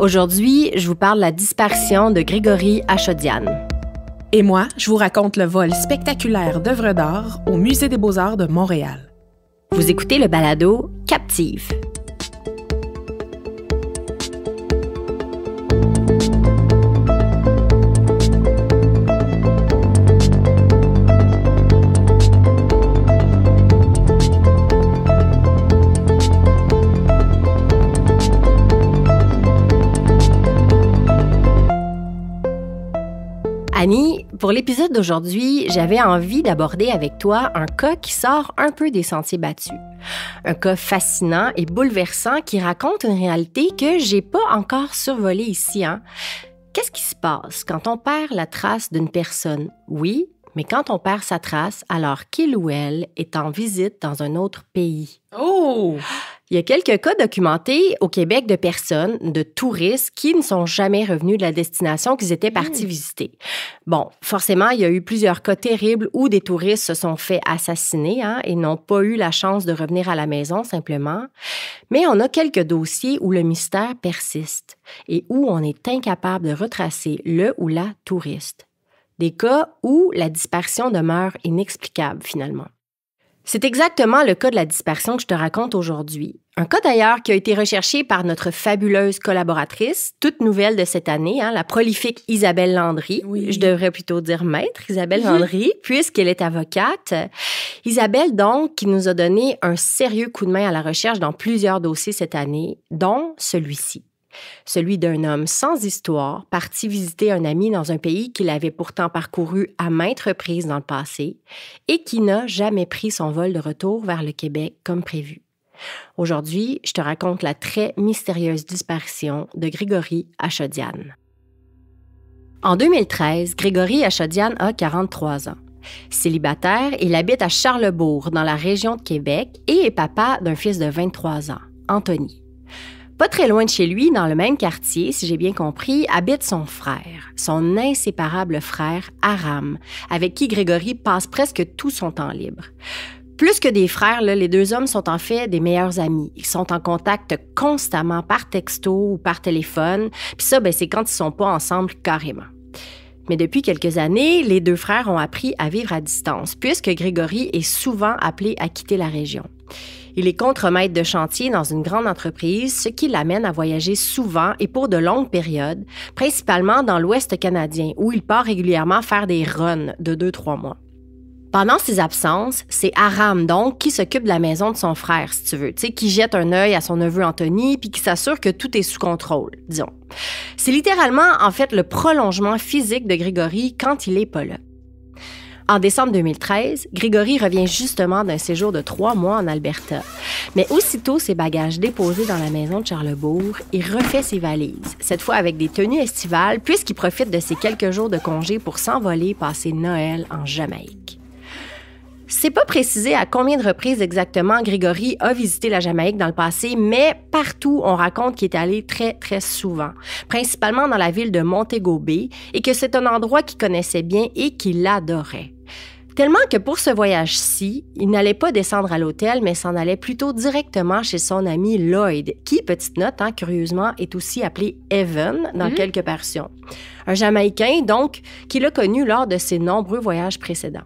Aujourd'hui, je vous parle de la disparition de Grégory Achodian. Et moi, je vous raconte le vol spectaculaire d'œuvres d'art au Musée des beaux-arts de Montréal. Vous écoutez le balado Captive. Pour l'épisode d'aujourd'hui, j'avais envie d'aborder avec toi un cas qui sort un peu des sentiers battus. Un cas fascinant et bouleversant qui raconte une réalité que j'ai pas encore survolée ici. Hein? Qu'est-ce qui se passe quand on perd la trace d'une personne? Oui, mais quand on perd sa trace, alors qu'il ou elle est en visite dans un autre pays. Oh! Il y a quelques cas documentés au Québec de personnes, de touristes qui ne sont jamais revenus de la destination qu'ils étaient partis hmm. visiter. Bon, forcément, il y a eu plusieurs cas terribles où des touristes se sont fait assassiner hein, et n'ont pas eu la chance de revenir à la maison simplement. Mais on a quelques dossiers où le mystère persiste et où on est incapable de retracer le ou la touriste des cas où la dispersion demeure inexplicable finalement. C'est exactement le cas de la dispersion que je te raconte aujourd'hui. Un cas d'ailleurs qui a été recherché par notre fabuleuse collaboratrice, toute nouvelle de cette année, hein, la prolifique Isabelle Landry. Oui. Je devrais plutôt dire maître Isabelle mm-hmm. Landry, puisqu'elle est avocate. Isabelle, donc, qui nous a donné un sérieux coup de main à la recherche dans plusieurs dossiers cette année, dont celui-ci celui d'un homme sans histoire, parti visiter un ami dans un pays qu'il avait pourtant parcouru à maintes reprises dans le passé et qui n'a jamais pris son vol de retour vers le Québec comme prévu. Aujourd'hui, je te raconte la très mystérieuse disparition de Grégory Achodian. En 2013, Grégory Achodian a 43 ans. Célibataire, il habite à Charlebourg, dans la région de Québec, et est papa d'un fils de 23 ans, Anthony. Pas très loin de chez lui, dans le même quartier, si j'ai bien compris, habite son frère, son inséparable frère Aram, avec qui Grégory passe presque tout son temps libre. Plus que des frères, les deux hommes sont en fait des meilleurs amis. Ils sont en contact constamment par texto ou par téléphone. Puis ça, ben, c'est quand ils sont pas ensemble carrément. Mais depuis quelques années, les deux frères ont appris à vivre à distance, puisque Grégory est souvent appelé à quitter la région. Il est contre-maître de chantier dans une grande entreprise, ce qui l'amène à voyager souvent et pour de longues périodes, principalement dans l'Ouest canadien, où il part régulièrement faire des runs de deux-trois mois. Pendant ses absences, c'est Aram donc qui s'occupe de la maison de son frère, si tu veux, tu qui jette un œil à son neveu Anthony puis qui s'assure que tout est sous contrôle, disons. C'est littéralement en fait le prolongement physique de Grégory quand il est pas là. En décembre 2013, Grégory revient justement d'un séjour de trois mois en Alberta. Mais aussitôt ses bagages déposés dans la maison de Charlebourg, il refait ses valises, cette fois avec des tenues estivales, puisqu'il profite de ses quelques jours de congé pour s'envoler passer Noël en Jamaïque. C'est pas précisé à combien de reprises exactement Grégory a visité la Jamaïque dans le passé, mais partout on raconte qu'il est allé très très souvent, principalement dans la ville de Montego Bay, et que c'est un endroit qu'il connaissait bien et qu'il adorait. Tellement que pour ce voyage-ci, il n'allait pas descendre à l'hôtel, mais s'en allait plutôt directement chez son ami Lloyd, qui, petite note, hein, curieusement, est aussi appelé Evan dans mhm. quelques portions. Un Jamaïcain, donc, qu'il a connu lors de ses nombreux voyages précédents.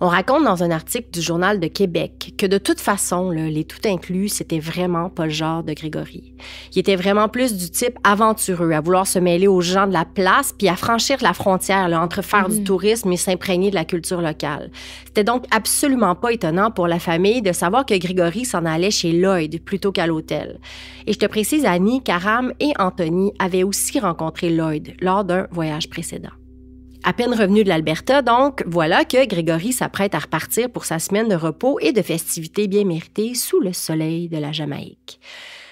On raconte dans un article du Journal de Québec que de toute façon, les tout inclus, c'était vraiment pas le genre de Grégory. Il était vraiment plus du type aventureux, à vouloir se mêler aux gens de la place puis à franchir la frontière entre faire du mhm. tourisme et s'imprégner de la culture locale. C'était donc absolument pas étonnant pour la famille de savoir que Grégory s'en allait chez Lloyd plutôt qu'à l'hôtel. Et je te précise, Annie, Karam et Anthony avaient aussi rencontré Lloyd lors d'un voyage précédent. À peine revenu de l'Alberta, donc, voilà que Grégory s'apprête à repartir pour sa semaine de repos et de festivités bien méritées sous le soleil de la Jamaïque.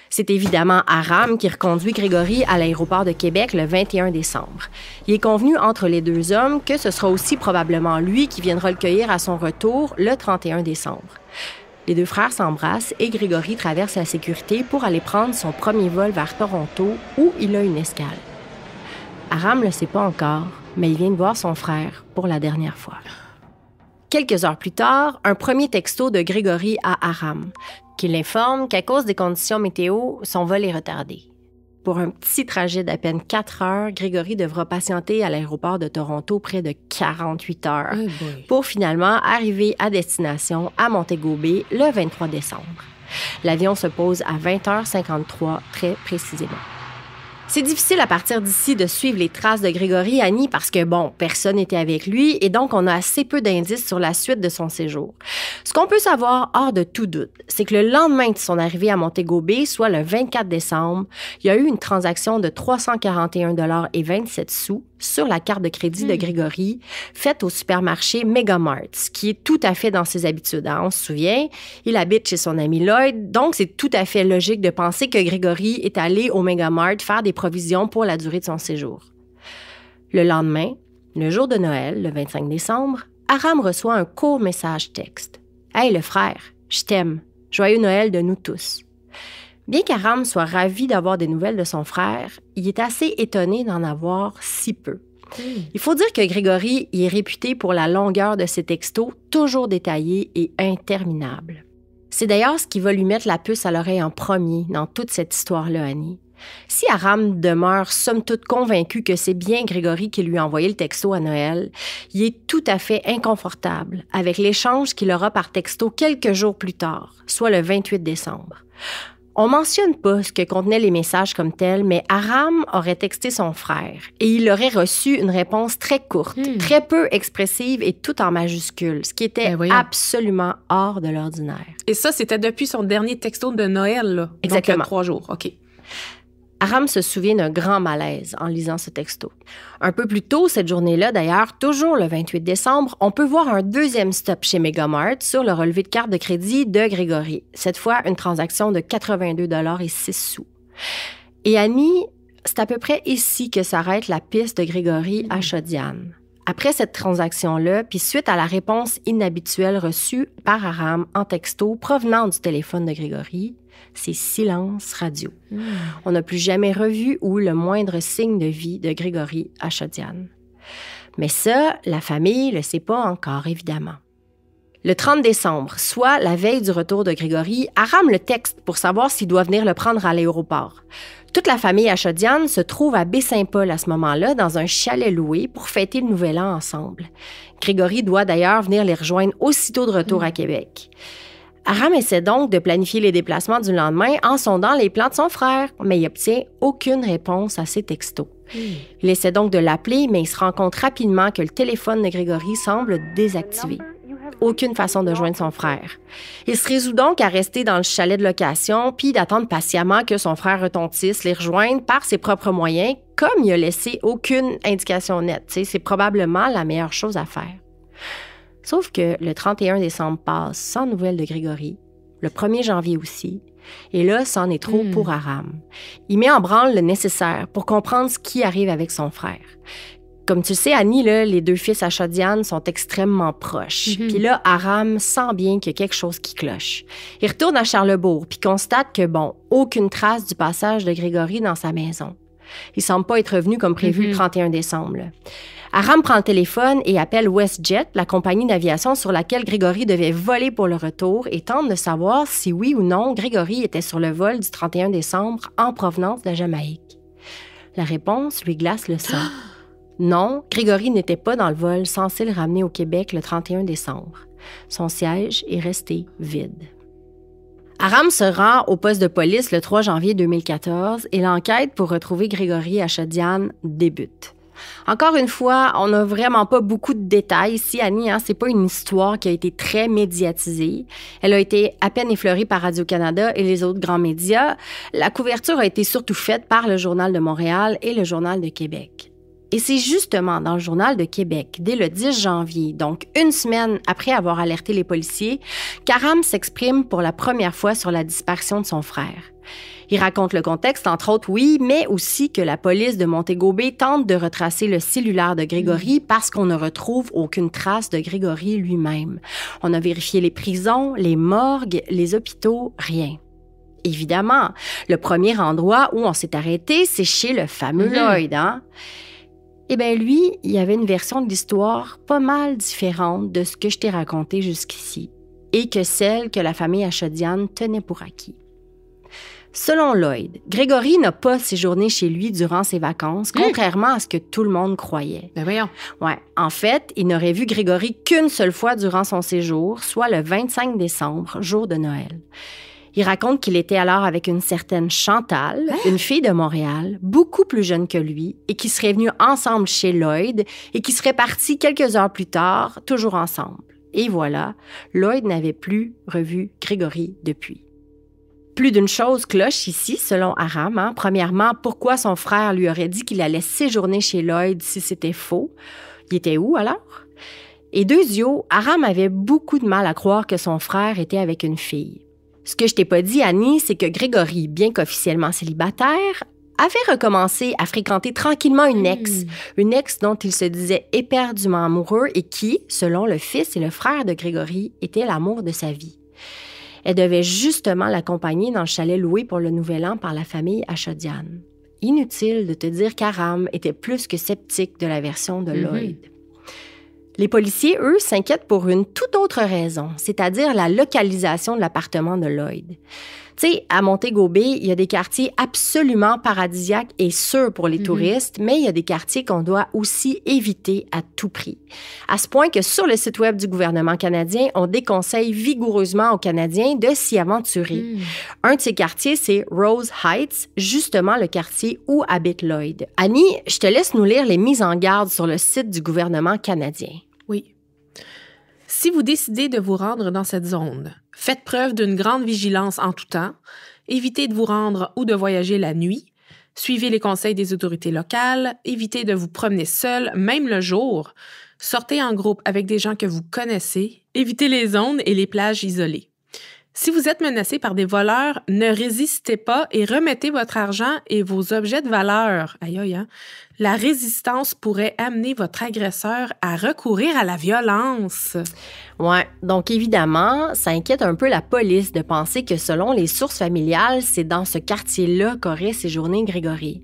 C'est évidemment Aram qui reconduit Grégory à l'aéroport de Québec le 21 décembre. Il est convenu entre les deux hommes que ce sera aussi probablement lui qui viendra le cueillir à son retour le 31 décembre. Les deux frères s'embrassent et Grégory traverse la sécurité pour aller prendre son premier vol vers Toronto où il a une escale. Aram ne le sait pas encore, mais il vient de voir son frère pour la dernière fois. Quelques heures plus tard, un premier texto de Grégory à Aram, qui l'informe qu'à cause des conditions météo, son vol est retardé. Pour un petit trajet d'à peine quatre heures, Grégory devra patienter à l'aéroport de Toronto près de 48 heures oh pour finalement arriver à destination à Montego Bay le 23 décembre. L'avion se pose à 20h53 très précisément. C'est difficile à partir d'ici de suivre les traces de Grégory Annie parce que, bon, personne n'était avec lui et donc on a assez peu d'indices sur la suite de son séjour. Ce qu'on peut savoir hors de tout doute, c'est que le lendemain de son arrivée à Montego Bay, soit le 24 décembre, il y a eu une transaction de 341 dollars et 27 sous sur la carte de crédit de hmm. Grégory, faite au supermarché Megamart, qui est tout à fait dans ses habitudes. Hein, on se souvient, il habite chez son ami Lloyd, donc c'est tout à fait logique de penser que Grégory est allé au Megamart faire des provisions pour la durée de son séjour. Le lendemain, le jour de Noël, le 25 décembre, Aram reçoit un court message texte. Hey le frère, je t'aime. Joyeux Noël de nous tous. Bien qu'Aram soit ravi d'avoir des nouvelles de son frère, il est assez étonné d'en avoir si peu. Hmm. Il faut dire que Grégory est réputé pour la longueur de ses textos, toujours détaillés et interminables. C'est d'ailleurs ce qui va lui mettre la puce à l'oreille en premier dans toute cette histoire-là, Annie. Si Aram demeure somme toute convaincu que c'est bien Grégory qui lui a envoyé le texto à Noël, il est tout à fait inconfortable avec l'échange qu'il aura par texto quelques jours plus tard, soit le 28 décembre. On mentionne pas ce que contenaient les messages comme tels, mais Aram aurait texté son frère et il aurait reçu une réponse très courte, hmm. très peu expressive et tout en majuscules, ce qui était ben absolument hors de l'ordinaire. Et ça, c'était depuis son dernier texto de Noël, là. Exactement. Donc, il y a trois jours, OK. Aram se souvient d'un grand malaise en lisant ce texto. Un peu plus tôt cette journée-là, d'ailleurs, toujours le 28 décembre, on peut voir un deuxième stop chez Megamart sur le relevé de carte de crédit de Grégory. Cette fois, une transaction de 82 dollars et 6 sous. Et Annie, c'est à peu près ici que s'arrête la piste de Grégory à Chaudiane. Après cette transaction-là, puis suite à la réponse inhabituelle reçue par Aram en texto provenant du téléphone de Grégory, c'est silence radio. Hmm. On n'a plus jamais revu ou le moindre signe de vie de Grégory Achadian. Mais ça, la famille ne le sait pas encore, évidemment. Le 30 décembre, soit la veille du retour de Grégory, arame le texte pour savoir s'il doit venir le prendre à l'aéroport. Toute la famille Achodiane se trouve à Baie-Saint-Paul à ce moment-là, dans un chalet loué pour fêter le Nouvel An ensemble. Grégory doit d'ailleurs venir les rejoindre aussitôt de retour à hmm. Québec. Aram essaie donc de planifier les déplacements du lendemain en sondant les plans de son frère, mais il obtient aucune réponse à ses textos. Hmm. Il essaie donc de l'appeler, mais il se rend compte rapidement que le téléphone de Grégory semble désactivé. Aucune façon de joindre son frère. Il se résout donc à rester dans le chalet de location puis d'attendre patiemment que son frère retentisse les rejoindre par ses propres moyens, comme il a laissé aucune indication nette. C'est probablement la meilleure chose à faire. Sauf que le 31 décembre passe sans nouvelles de Grégory, le 1er janvier aussi, et là, c'en est trop hmm. pour Aram. Il met en branle le nécessaire pour comprendre ce qui arrive avec son frère. Comme tu sais, Annie, les deux fils à sont extrêmement proches. Mhm. Puis là, Aram sent bien qu'il y a quelque chose qui cloche. Il retourne à Charlebourg, puis constate que, bon, aucune trace du passage de Grégory dans sa maison. Il semble pas être revenu comme prévu le 31 mhm. décembre. Aram prend le téléphone et appelle WestJet, la compagnie d'aviation sur laquelle Grégory devait voler pour le retour, et tente de savoir si oui ou non Grégory était sur le vol du 31 décembre en provenance de la Jamaïque. La réponse lui glace le sang. Non, Grégory n'était pas dans le vol censé le ramener au Québec le 31 décembre. Son siège est resté vide. Aram se rend au poste de police le 3 janvier 2014 et l'enquête pour retrouver Grégory Chadian débute. Encore une fois, on n'a vraiment pas beaucoup de détails ici, Annie. Ce hein, c'est pas une histoire qui a été très médiatisée. Elle a été à peine effleurée par Radio-Canada et les autres grands médias. La couverture a été surtout faite par le Journal de Montréal et le Journal de Québec. Et c'est justement dans le Journal de Québec, dès le 10 janvier, donc une semaine après avoir alerté les policiers, qu'Aram s'exprime pour la première fois sur la disparition de son frère. Il raconte le contexte, entre autres, oui, mais aussi que la police de Montego Bay tente de retracer le cellulaire de Grégory mm. parce qu'on ne retrouve aucune trace de Grégory lui-même. On a vérifié les prisons, les morgues, les hôpitaux, rien. Évidemment, le premier endroit où on s'est arrêté, c'est chez le fameux mm-hmm. Lloyd. Hein? Eh bien, lui, il y avait une version de l'histoire pas mal différente de ce que je t'ai raconté jusqu'ici et que celle que la famille Achadian tenait pour acquis. Selon Lloyd, Grégory n'a pas séjourné chez lui durant ses vacances, hein? contrairement à ce que tout le monde croyait. Ben voyons. Ouais. En fait, il n'aurait vu Grégory qu'une seule fois durant son séjour, soit le 25 décembre, jour de Noël. Il raconte qu'il était alors avec une certaine Chantal, ah! une fille de Montréal, beaucoup plus jeune que lui, et qui serait venue ensemble chez Lloyd et qui serait partie quelques heures plus tard, toujours ensemble. Et voilà, Lloyd n'avait plus revu Grégory depuis. Plus d'une chose cloche ici, selon Aram. Hein. Premièrement, pourquoi son frère lui aurait dit qu'il allait séjourner chez Lloyd si c'était faux? Il était où alors? Et deuxièmement, Aram avait beaucoup de mal à croire que son frère était avec une fille. Ce que je t'ai pas dit, Annie, c'est que Grégory, bien qu'officiellement célibataire, avait recommencé à fréquenter tranquillement une ex, hmm. une ex dont il se disait éperdument amoureux et qui, selon le fils et le frère de Grégory, était l'amour de sa vie. Elle devait justement l'accompagner dans le chalet loué pour le Nouvel An par la famille Ashodian. Inutile de te dire qu'Aram était plus que sceptique de la version de mhm. Lloyd. Les policiers, eux, s'inquiètent pour une toute autre raison, c'est-à-dire la localisation de l'appartement de Lloyd. Tu sais, à Montego Bay, il y a des quartiers absolument paradisiaques et sûrs pour les mhm. touristes, mais il y a des quartiers qu'on doit aussi éviter à tout prix. À ce point que sur le site web du gouvernement canadien, on déconseille vigoureusement aux Canadiens de s'y aventurer. Hmm. Un de ces quartiers, c'est Rose Heights, justement le quartier où habite Lloyd. Annie, je te laisse nous lire les mises en garde sur le site du gouvernement canadien. Si vous décidez de vous rendre dans cette zone, faites preuve d'une grande vigilance en tout temps, évitez de vous rendre ou de voyager la nuit, suivez les conseils des autorités locales, évitez de vous promener seul, même le jour, sortez en groupe avec des gens que vous connaissez, évitez les zones et les plages isolées. Si vous êtes menacé par des voleurs, ne résistez pas et remettez votre argent et vos objets de valeur aïe, aïe, hein la résistance pourrait amener votre agresseur à recourir à la violence. Oui, donc évidemment, ça inquiète un peu la police de penser que selon les sources familiales, c'est dans ce quartier-là qu'aurait séjourné Grégory.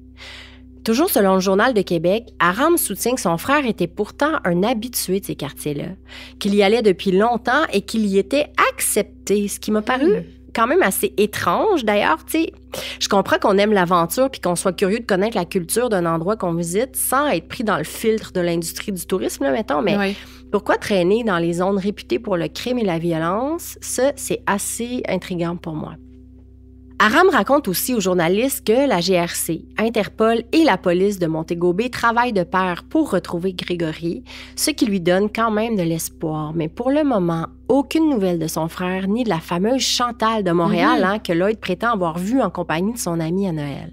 Toujours selon le Journal de Québec, Aram soutient que son frère était pourtant un habitué de ces quartiers-là, qu'il y allait depuis longtemps et qu'il y était accepté, ce qui m'a paru hmm quand même assez étrange d'ailleurs, tu sais. Je comprends qu'on aime l'aventure puis qu'on soit curieux de connaître la culture d'un endroit qu'on visite sans être pris dans le filtre de l'industrie du tourisme, là, mettons, mais pourquoi traîner dans les zones réputées pour le crime et la violence? Ça, c'est assez intrigant pour moi. Aram raconte aussi aux journalistes que la GRC, Interpol et la police de Montego Bay travaillent de pair pour retrouver Grégory, ce qui lui donne quand même de l'espoir. Mais pour le moment, aucune nouvelle de son frère ni de la fameuse Chantal de Montréal mhm. hein, que Lloyd prétend avoir vue en compagnie de son ami à Noël.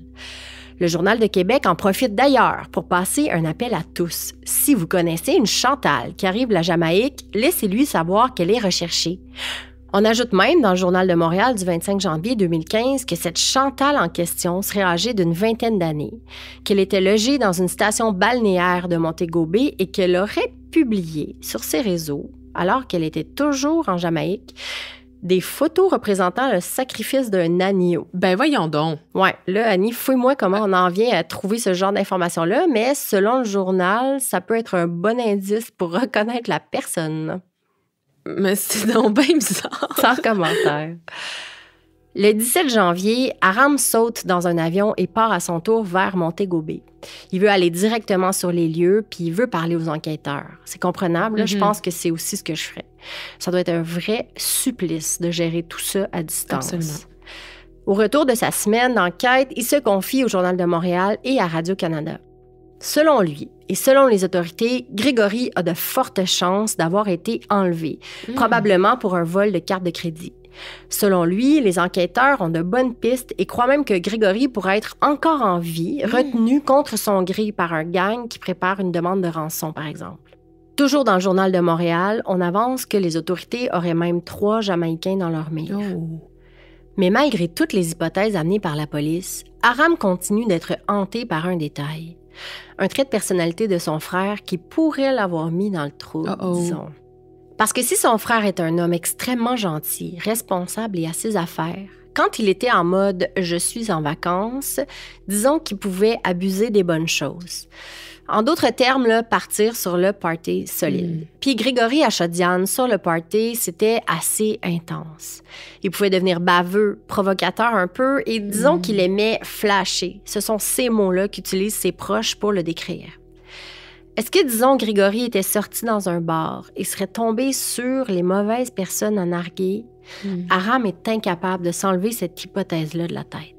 Le Journal de Québec en profite d'ailleurs pour passer un appel à tous. Si vous connaissez une Chantal qui arrive la Jamaïque, laissez-lui savoir qu'elle est recherchée. On ajoute même dans le Journal de Montréal du 25 janvier 2015 que cette Chantal en question serait âgée d'une vingtaine d'années, qu'elle était logée dans une station balnéaire de Montego-Bay et qu'elle aurait publié sur ses réseaux, alors qu'elle était toujours en Jamaïque, des photos représentant le sacrifice d'un agneau. Ben voyons donc. Ouais, là, Annie, fouille-moi comment on en vient à trouver ce genre d'informations-là, mais selon le journal, ça peut être un bon indice pour reconnaître la personne. Mais c'est Sans commentaire. Le 17 janvier, Aram saute dans un avion et part à son tour vers Montego Bay. Il veut aller directement sur les lieux, puis il veut parler aux enquêteurs. C'est comprenable, je mm-hmm. pense que c'est aussi ce que je ferais. Ça doit être un vrai supplice de gérer tout ça à distance. Au retour de sa semaine d'enquête, il se confie au Journal de Montréal et à Radio-Canada. Selon lui, et selon les autorités, Grégory a de fortes chances d'avoir été enlevé, hmm. probablement pour un vol de carte de crédit. Selon lui, les enquêteurs ont de bonnes pistes et croient même que Grégory pourrait être encore en vie, hmm. retenu contre son gré par un gang qui prépare une demande de rançon, par exemple. Toujours dans le journal de Montréal, on avance que les autorités auraient même trois Jamaïcains dans leur mire. Oh. Mais malgré toutes les hypothèses amenées par la police, Aram continue d'être hanté par un détail. Un trait de personnalité de son frère qui pourrait l'avoir mis dans le trou, disons. Parce que si son frère est un homme extrêmement gentil, responsable et à ses affaires, quand il était en mode je suis en vacances, disons qu'il pouvait abuser des bonnes choses. En d'autres termes, là, partir sur le party solide. Mm. Puis Grégory Achadian sur le party, c'était assez intense. Il pouvait devenir baveux, provocateur un peu, et disons mm. qu'il aimait flasher. Ce sont ces mots-là qu'utilisent ses proches pour le décrire. Est-ce que, disons, Grégory était sorti dans un bar et serait tombé sur les mauvaises personnes à narguer? Mm. Aram est incapable de s'enlever cette hypothèse-là de la tête.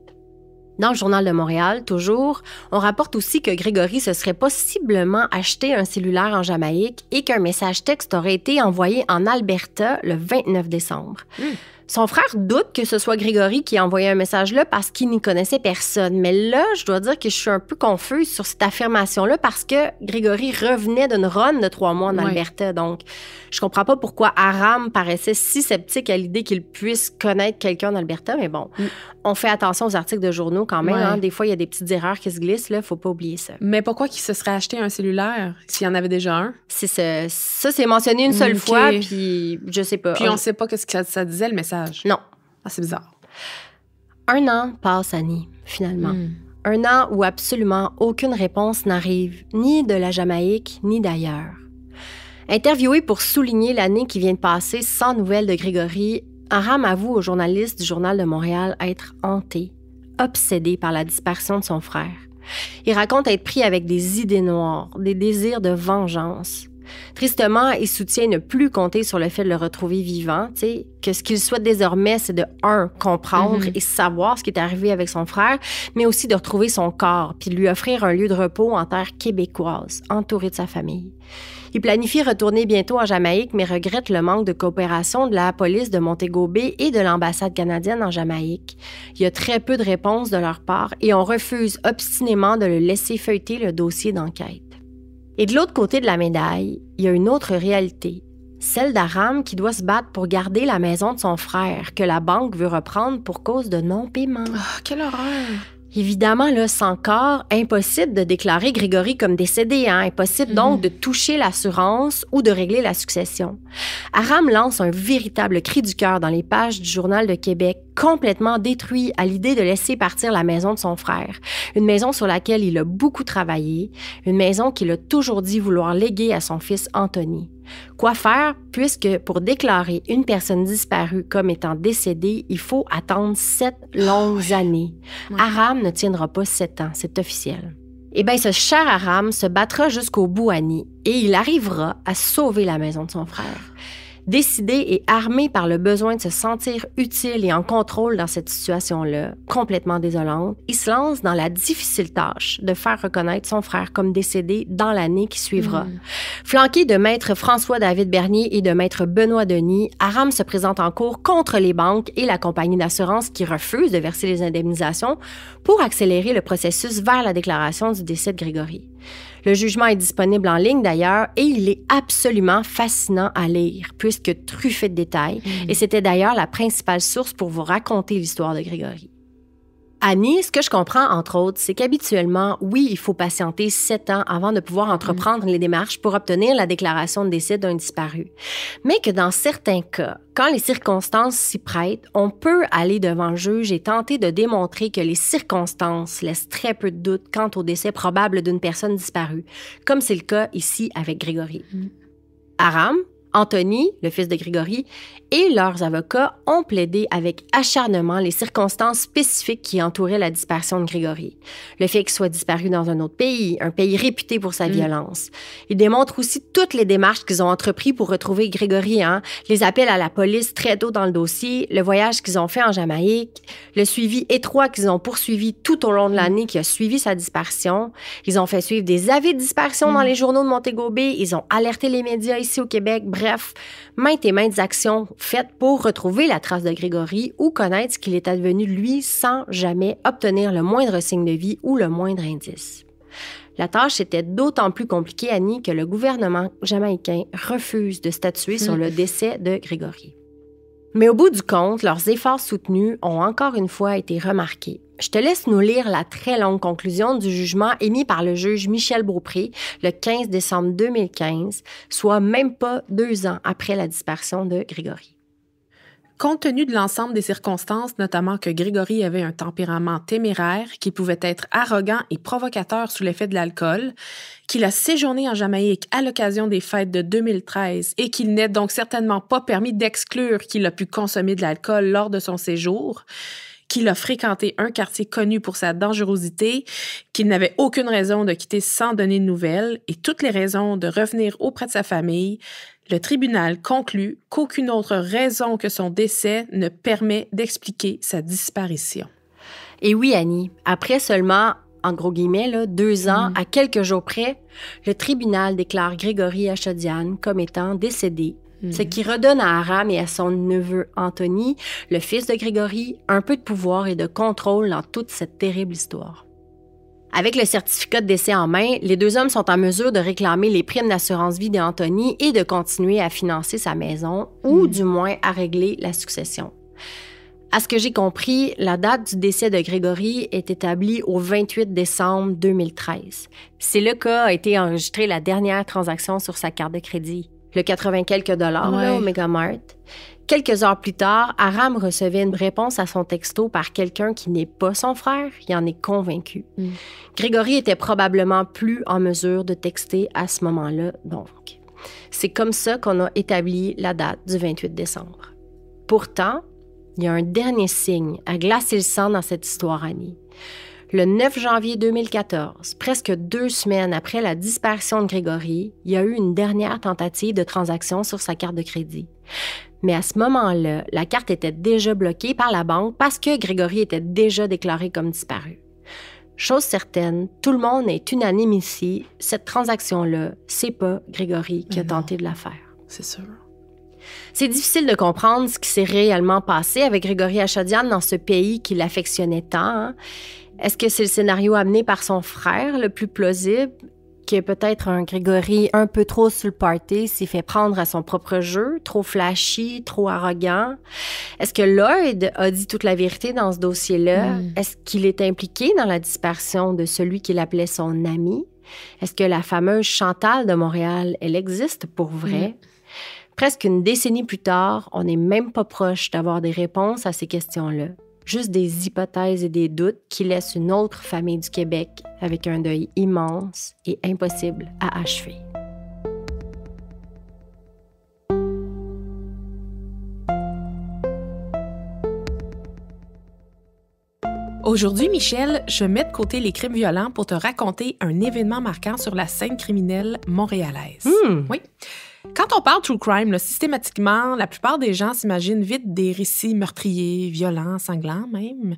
Dans le Journal de Montréal, toujours, on rapporte aussi que Grégory se serait possiblement acheté un cellulaire en Jamaïque et qu'un message texte aurait été envoyé en Alberta le 29 décembre. Hmm. Son frère doute que ce soit Grégory qui a envoyé un message là parce qu'il n'y connaissait personne. Mais là, je dois dire que je suis un peu confuse sur cette affirmation-là parce que Grégory revenait d'une run de trois mois en Alberta. Donc, je comprends pas pourquoi Aram paraissait si sceptique à l'idée qu'il puisse connaître quelqu'un en Alberta. Mais bon, mm. on fait attention aux articles de journaux quand même. Hein. Des fois, il y a des petites erreurs qui se glissent. ne faut pas oublier ça. Mais pourquoi qu'il se serait acheté un cellulaire s'il y en avait déjà un? C'est ça. c'est mentionné une seule fois. Puis, je sais pas. Puis, on, ne sait pas ce que ça, disait mais ça. Non. Ah, c'est bizarre. Un an passe, Annie, finalement. Hmm. Un an où absolument aucune réponse n'arrive, ni de la Jamaïque, ni d'ailleurs. Interviewé pour souligner l'année qui vient de passer sans nouvelles de Grégory, Aram avoue au journaliste du Journal de Montréal être hanté, obsédé par la disparition de son frère. Il raconte être pris avec des idées noires, des désirs de vengeance. Tristement, il soutient ne plus compter sur le fait de le retrouver vivant, et que ce qu'il souhaite désormais, c'est de, un, comprendre mm-hmm. et savoir ce qui est arrivé avec son frère, mais aussi de retrouver son corps, puis de lui offrir un lieu de repos en terre québécoise, entouré de sa famille. Il planifie retourner bientôt en Jamaïque, mais regrette le manque de coopération de la police de Montego Bay et de l'ambassade canadienne en Jamaïque. Il y a très peu de réponses de leur part et on refuse obstinément de le laisser feuilleter le dossier d'enquête. Et de l'autre côté de la médaille, il y a une autre réalité, celle d'Aram qui doit se battre pour garder la maison de son frère que la banque veut reprendre pour cause de non-paiement. Ah, quelle horreur! Évidemment, là, sans corps, impossible de déclarer Grégory comme décédé, hein? impossible donc mhm. de toucher l'assurance ou de régler la succession. Aram lance un véritable cri du cœur dans les pages du Journal de Québec, complètement détruit à l'idée de laisser partir la maison de son frère, une maison sur laquelle il a beaucoup travaillé, une maison qu'il a toujours dit vouloir léguer à son fils Anthony. Quoi faire puisque pour déclarer une personne disparue comme étant décédée, il faut attendre sept ah longues années. Aram ne tiendra pas sept ans, c'est officiel. Eh bien, ce cher Aram se battra jusqu'au bout, Annie, et il arrivera à sauver la maison de son frère décidé et armé par le besoin de se sentir utile et en contrôle dans cette situation-là, complètement désolante, il se lance dans la difficile tâche de faire reconnaître son frère comme décédé dans l'année qui suivra. Hmm. Flanqué de maître François-David Bernier et de maître Benoît Denis, Aram se présente en cours contre les banques et la compagnie d'assurance qui refuse de verser les indemnisations pour accélérer le processus vers la déclaration du décès de Grégory. Le jugement est disponible en ligne d'ailleurs et il est absolument fascinant à lire puisque truffé de détails mm. et c'était d'ailleurs la principale source pour vous raconter l'histoire de Grégory. Annie, ce que je comprends, entre autres, c'est qu'habituellement, oui, il faut patienter sept ans avant de pouvoir mm. entreprendre les démarches pour obtenir la déclaration de décès d'un disparu. Mais que dans certains cas, quand les circonstances s'y prêtent, on peut aller devant le juge et tenter de démontrer que les circonstances laissent très peu de doute quant au décès probable d'une personne disparue, comme c'est le cas ici avec Grégory. Mm. Aram, Anthony, le fils de Grégory, et leurs avocats ont plaidé avec acharnement les circonstances spécifiques qui entouraient la disparition de Grégory. Le fait qu'il soit disparu dans un autre pays, un pays réputé pour sa mm. violence. Ils démontrent aussi toutes les démarches qu'ils ont entreprises pour retrouver Grégory, hein. les appels à la police très tôt dans le dossier, le voyage qu'ils ont fait en Jamaïque, le suivi étroit qu'ils ont poursuivi tout au long de mm. l'année qui a suivi sa disparition. Ils ont fait suivre des avis de disparition mm. dans les journaux de Montego ils ont alerté les médias ici au Québec. Bref, maintes et maintes actions faites pour retrouver la trace de Grégory ou connaître ce qu'il est advenu de lui sans jamais obtenir le moindre signe de vie ou le moindre indice. La tâche était d'autant plus compliquée, Annie, que le gouvernement jamaïcain refuse de statuer sur le décès de Grégory. Mais au bout du compte, leurs efforts soutenus ont encore une fois été remarqués, je te laisse nous lire la très longue conclusion du jugement émis par le juge Michel Beaupré le 15 décembre 2015, soit même pas deux ans après la disparition de Grégory. Compte tenu de l'ensemble des circonstances, notamment que Grégory avait un tempérament téméraire, qui pouvait être arrogant et provocateur sous l'effet de l'alcool, qu'il a séjourné en Jamaïque à l'occasion des fêtes de 2013 et qu'il n'est donc certainement pas permis d'exclure qu'il a pu consommer de l'alcool lors de son séjour, qu'il a fréquenté un quartier connu pour sa dangerosité, qu'il n'avait aucune raison de quitter sans donner de nouvelles et toutes les raisons de revenir auprès de sa famille, le tribunal conclut qu'aucune autre raison que son décès ne permet d'expliquer sa disparition. Et oui, Annie, après seulement en gros guillemets, deux mm-hmm. ans, à quelques jours près, le tribunal déclare Grégory Achadian comme étant décédé Mm. Ce qui redonne à Aram et à son neveu Anthony, le fils de Grégory, un peu de pouvoir et de contrôle dans toute cette terrible histoire. Avec le certificat de décès en main, les deux hommes sont en mesure de réclamer les primes d'assurance vie d'Anthony et de continuer à financer sa maison ou mm. du moins à régler la succession. À ce que j'ai compris, la date du décès de Grégory est établie au 28 décembre 2013. C'est le cas a été enregistrée la dernière transaction sur sa carte de crédit le 80 quelques dollars là, au Megamart. Quelques heures plus tard, Aram recevait une réponse à son texto par quelqu'un qui n'est pas son frère, il en est convaincu. Mm. Grégory était probablement plus en mesure de texter à ce moment-là, donc. C'est comme ça qu'on a établi la date du 28 décembre. Pourtant, il y a un dernier signe à glacer le sang dans cette histoire, Annie. Le 9 janvier 2014, presque deux semaines après la disparition de Grégory, il y a eu une dernière tentative de transaction sur sa carte de crédit. Mais à ce moment-là, la carte était déjà bloquée par la banque parce que Grégory était déjà déclaré comme disparu. Chose certaine, tout le monde est unanime ici, cette transaction-là, c'est pas Grégory qui a tenté de la faire. C'est sûr. C'est difficile de comprendre ce qui s'est réellement passé avec Grégory Achadian dans ce pays qu'il affectionnait tant. Hein. Est-ce que c'est le scénario amené par son frère le plus plausible? est peut-être un Grégory un peu trop sur le party s'est fait prendre à son propre jeu, trop flashy, trop arrogant. Est-ce que Lloyd a dit toute la vérité dans ce dossier-là? Hmm. Est-ce qu'il est impliqué dans la disparition de celui qu'il appelait son ami? Est-ce que la fameuse Chantal de Montréal, elle existe pour vrai? Hmm. Presque une décennie plus tard, on n'est même pas proche d'avoir des réponses à ces questions-là juste des hypothèses et des doutes qui laissent une autre famille du Québec avec un deuil immense et impossible à achever. Aujourd'hui, Michel, je mets de côté les crimes violents pour te raconter un événement marquant sur la scène criminelle montréalaise. Hmm. Oui. Quand on parle true crime, systématiquement, la plupart des gens s'imaginent vite des récits meurtriers, violents, sanglants même.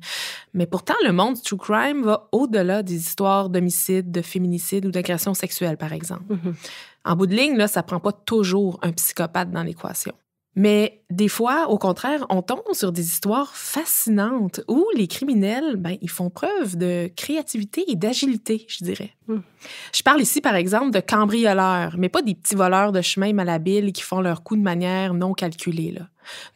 Mais pourtant, le monde true crime va au-delà des histoires d'homicides, de féminicide ou d'agression sexuelle, par exemple. Mm-hmm. En bout de ligne, ça ça prend pas toujours un psychopathe dans l'équation. Mais des fois, au contraire, on tombe sur des histoires fascinantes où les criminels, ben, ils font preuve de créativité et d'agilité, je dirais. Hmm. Je parle ici, par exemple, de cambrioleurs, mais pas des petits voleurs de chemin malhabiles qui font leur coup de manière non calculée. Là.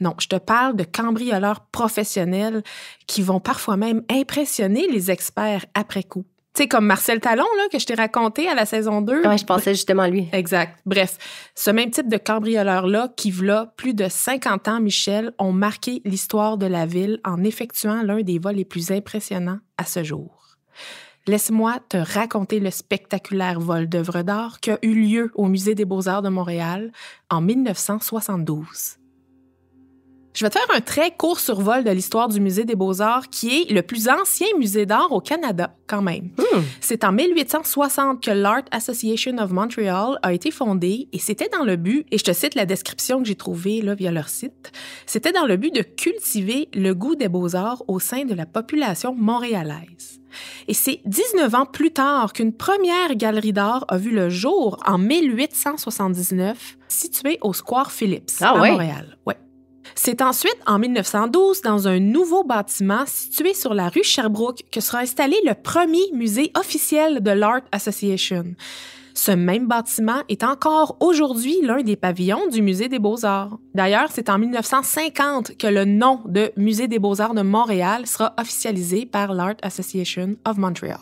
Non, je te parle de cambrioleurs professionnels qui vont parfois même impressionner les experts après coup. C'est comme Marcel Talon, là, que je t'ai raconté à la saison 2. Oui, je pensais justement à lui. Exact. Bref, ce même type de cambrioleur-là, qui, v'là plus de 50 ans, Michel, ont marqué l'histoire de la ville en effectuant l'un des vols les plus impressionnants à ce jour. Laisse-moi te raconter le spectaculaire vol d'œuvres d'art qui a eu lieu au Musée des beaux-arts de Montréal en 1972. Je vais te faire un très court survol de l'histoire du Musée des Beaux-Arts, qui est le plus ancien musée d'art au Canada, quand même. Hmm. C'est en 1860 que l'Art Association of Montreal a été fondée et c'était dans le but, et je te cite la description que j'ai trouvée là, via leur site, c'était dans le but de cultiver le goût des beaux-arts au sein de la population montréalaise. Et c'est 19 ans plus tard qu'une première galerie d'art a vu le jour en 1879, située au Square Phillips ah à Montréal. Ouais. C'est ensuite, en 1912, dans un nouveau bâtiment situé sur la rue Sherbrooke, que sera installé le premier musée officiel de l'Art Association. Ce même bâtiment est encore aujourd'hui l'un des pavillons du Musée des beaux-arts. D'ailleurs, c'est en 1950 que le nom de Musée des beaux-arts de Montréal sera officialisé par l'Art Association of Montreal.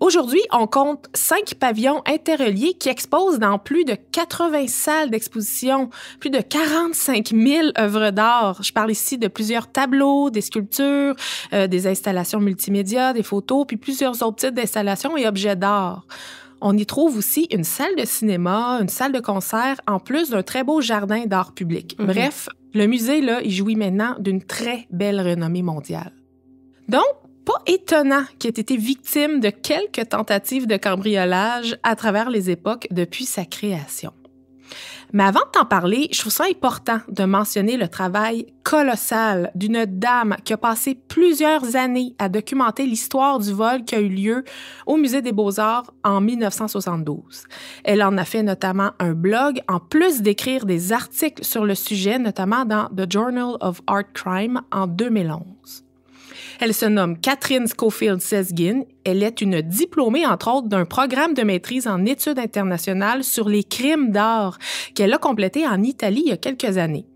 Aujourd'hui, on compte cinq pavillons interreliés qui exposent dans plus de 80 salles d'exposition, plus de 45 000 œuvres d'art. Je parle ici de plusieurs tableaux, des sculptures, euh, des installations multimédia, des photos, puis plusieurs autres types d'installations et objets d'art. On y trouve aussi une salle de cinéma, une salle de concert, en plus d'un très beau jardin d'art public. Mhm. Bref, le musée, là, il jouit maintenant d'une très belle renommée mondiale. Donc, pas étonnant qu'il ait été victime de quelques tentatives de cambriolage à travers les époques depuis sa création. Mais avant de t'en parler, je trouve ça important de mentionner le travail colossal d'une dame qui a passé plusieurs années à documenter l'histoire du vol qui a eu lieu au Musée des beaux-arts en 1972. Elle en a fait notamment un blog, en plus d'écrire des articles sur le sujet, notamment dans The Journal of Art Crime en 2011. Elle se nomme Catherine Schofield Sesgin. Elle est une diplômée, entre autres, d'un programme de maîtrise en études internationales sur les crimes d'art qu'elle a complété en Italie il y a quelques années.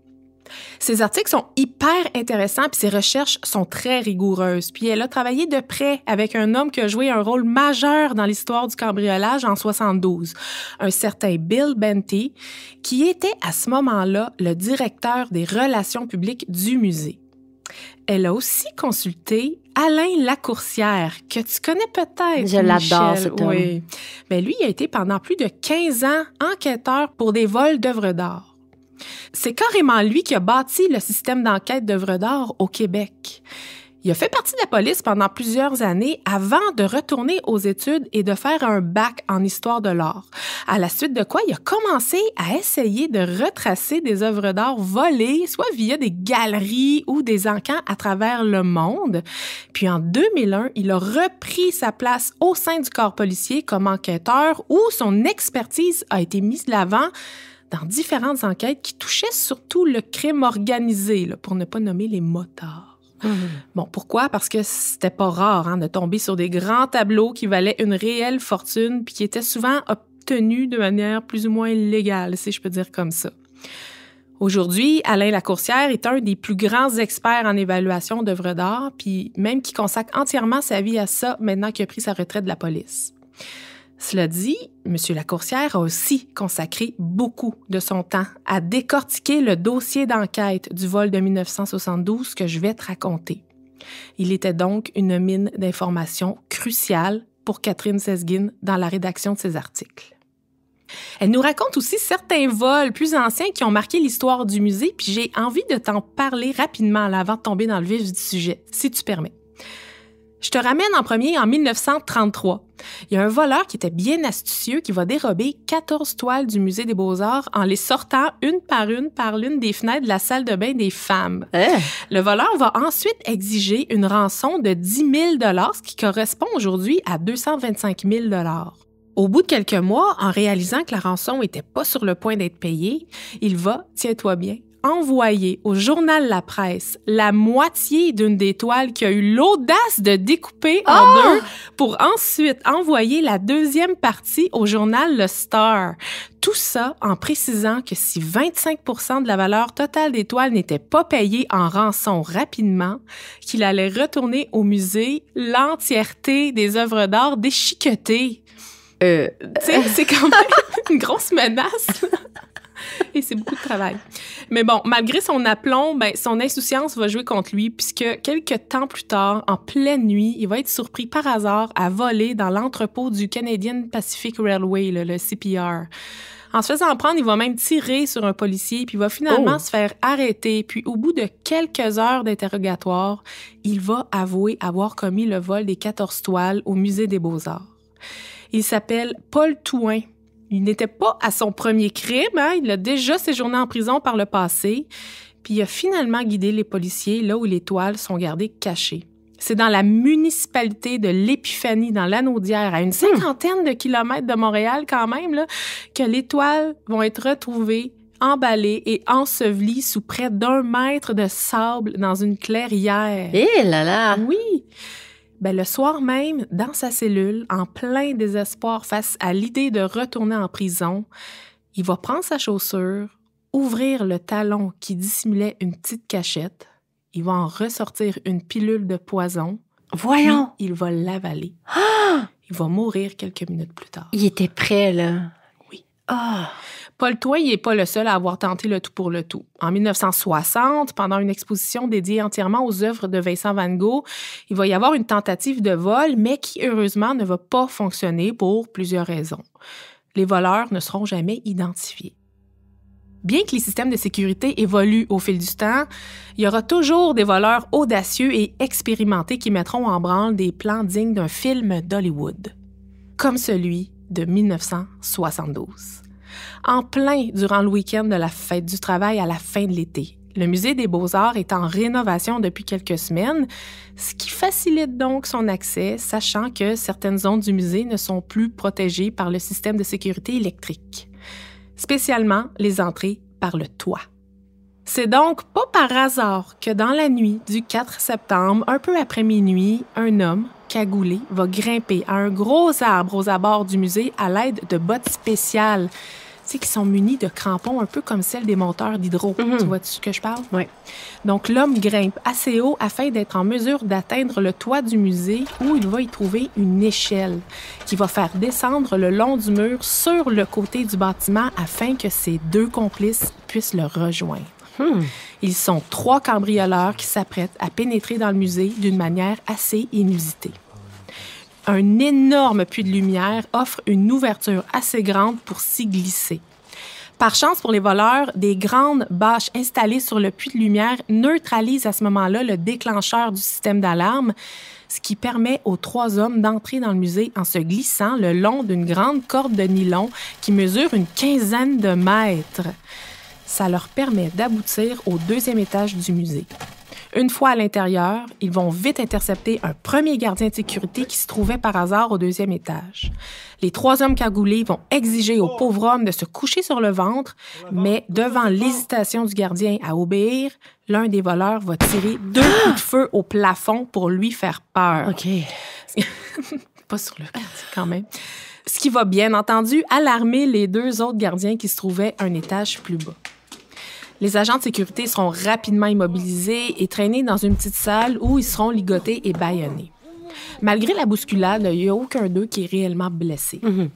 Ses articles sont hyper intéressants, puis ses recherches sont très rigoureuses. Puis elle a travaillé de près avec un homme qui a joué un rôle majeur dans l'histoire du cambriolage en 72, un certain Bill Benty, qui était à ce moment-là le directeur des relations publiques du musée. Elle a aussi consulté Alain Lacourcière, que tu connais peut-être. Je l'adore, cet homme. Mais ben, lui, a été pendant plus de 15 ans enquêteur pour des vols d'œuvres d'art. C'est carrément lui qui a bâti le système d'enquête d'œuvres d'art au Québec. Il a fait partie de la police pendant plusieurs années avant de retourner aux études et de faire un bac en histoire de l'art. À la suite de quoi, il a commencé à essayer de retracer des œuvres d'art volées, soit via des galeries ou des encans à travers le monde. Puis en 2001, il a repris sa place au sein du corps policier comme enquêteur où son expertise a été mise de l'avant dans différentes enquêtes qui touchaient surtout le crime organisé, pour ne pas nommer les motards. Bon, pourquoi? Parce que c'était pas rare hein, de tomber sur des grands tableaux qui valaient une réelle fortune puis qui étaient souvent obtenus de manière plus ou moins légale, si je peux dire comme ça. Aujourd'hui, Alain Lacourcière est un des plus grands experts en évaluation d'œuvres d'art, puis même qui consacre entièrement sa vie à ça maintenant qu'il a pris sa retraite de la police. Cela dit, M. Lacourcière a aussi consacré beaucoup de son temps à décortiquer le dossier d'enquête du vol de 1972 que je vais te raconter. Il était donc une mine d'informations cruciale pour Catherine Sesguin dans la rédaction de ses articles. Elle nous raconte aussi certains vols plus anciens qui ont marqué l'histoire du musée, puis j'ai envie de t'en parler rapidement avant de tomber dans le vif du sujet, si tu permets. Je te ramène en premier en 1933. Il y a un voleur qui était bien astucieux qui va dérober 14 toiles du musée des beaux-arts en les sortant une par une par l'une des fenêtres de la salle de bain des femmes. Hein? Le voleur va ensuite exiger une rançon de 10 000 ce qui correspond aujourd'hui à 225 000 au bout de quelques mois, en réalisant que la rançon n'était pas sur le point d'être payée, il va, tiens-toi bien, envoyer au journal La Presse la moitié d'une des toiles qui a eu l'audace de découper en oh! deux pour ensuite envoyer la deuxième partie au journal Le Star. Tout ça en précisant que si 25 de la valeur totale des toiles n'était pas payée en rançon rapidement, qu'il allait retourner au musée l'entièreté des œuvres d'art déchiquetées. Euh, c'est quand même une grosse menace. et c'est beaucoup de travail. Mais bon, malgré son aplomb, ben, son insouciance va jouer contre lui puisque quelques temps plus tard, en pleine nuit, il va être surpris par hasard à voler dans l'entrepôt du Canadian Pacific Railway, le CPR. En se faisant prendre, il va même tirer sur un policier, puis il va finalement oh! se faire arrêter. Puis au bout de quelques heures d'interrogatoire, il va avouer avoir commis le vol des 14 toiles au Musée des beaux-arts. Il s'appelle Paul Touin il n'était pas à son premier crime. Hein. Il a déjà séjourné en prison par le passé. Puis il a finalement guidé les policiers là où les toiles sont gardées cachées. C'est dans la municipalité de l'Épiphanie, dans l'Anaudière, à une hmm. cinquantaine de kilomètres de Montréal quand même, que les toiles vont être retrouvées emballées et ensevelies sous près d'un mètre de sable dans une clairière. Hé eh là là! Oui! Ben, le soir même, dans sa cellule, en plein désespoir face à l'idée de retourner en prison, il va prendre sa chaussure, ouvrir le talon qui dissimulait une petite cachette, il va en ressortir une pilule de poison. Voyons! il va l'avaler. Ah! Il va mourir quelques minutes plus tard. Il était prêt, là. Ah! Paul Toy n'est pas le seul à avoir tenté le tout pour le tout. En 1960, pendant une exposition dédiée entièrement aux œuvres de Vincent Van Gogh, il va y avoir une tentative de vol, mais qui heureusement ne va pas fonctionner pour plusieurs raisons. Les voleurs ne seront jamais identifiés. Bien que les systèmes de sécurité évoluent au fil du temps, il y aura toujours des voleurs audacieux et expérimentés qui mettront en branle des plans dignes d'un film d'Hollywood, comme celui de 1972. En plein durant le week-end de la fête du travail à la fin de l'été, le musée des beaux-arts est en rénovation depuis quelques semaines, ce qui facilite donc son accès, sachant que certaines zones du musée ne sont plus protégées par le système de sécurité électrique, spécialement les entrées par le toit. C'est donc pas par hasard que dans la nuit du 4 septembre, un peu après minuit, un homme, cagoulé va grimper à un gros arbre aux abords du musée à l'aide de bottes spéciales Tu sais, qui sont munies de crampons un peu comme celles des monteurs d'hydro. Mhm. Tu vois ce que je parle? Oui. Donc, l'homme grimpe assez haut afin d'être en mesure d'atteindre le toit du musée où il va y trouver une échelle qui va faire descendre le long du mur sur le côté du bâtiment afin que ses deux complices puissent le rejoindre. Hmm. Ils sont trois cambrioleurs qui s'apprêtent à pénétrer dans le musée d'une manière assez inusitée. Un énorme puits de lumière offre une ouverture assez grande pour s'y glisser. Par chance pour les voleurs, des grandes bâches installées sur le puits de lumière neutralisent à ce moment-là le déclencheur du système d'alarme, ce qui permet aux trois hommes d'entrer dans le musée en se glissant le long d'une grande corde de nylon qui mesure une quinzaine de mètres ça leur permet d'aboutir au deuxième étage du musée. Une fois à l'intérieur, ils vont vite intercepter un premier gardien de sécurité qui se trouvait par hasard au deuxième étage. Les trois hommes cagoulés vont exiger au pauvre homme de se coucher sur le ventre, mais devant l'hésitation du gardien à obéir, l'un des voleurs va tirer deux coups de feu au plafond pour lui faire peur. OK. Pas sur le quand même. Ce qui va bien entendu alarmer les deux autres gardiens qui se trouvaient un étage plus bas. Les agents de sécurité seront rapidement immobilisés et traînés dans une petite salle où ils seront ligotés et baïonnés. Malgré la bousculade, il n'y a aucun d'eux qui est réellement blessé. Mm-hmm.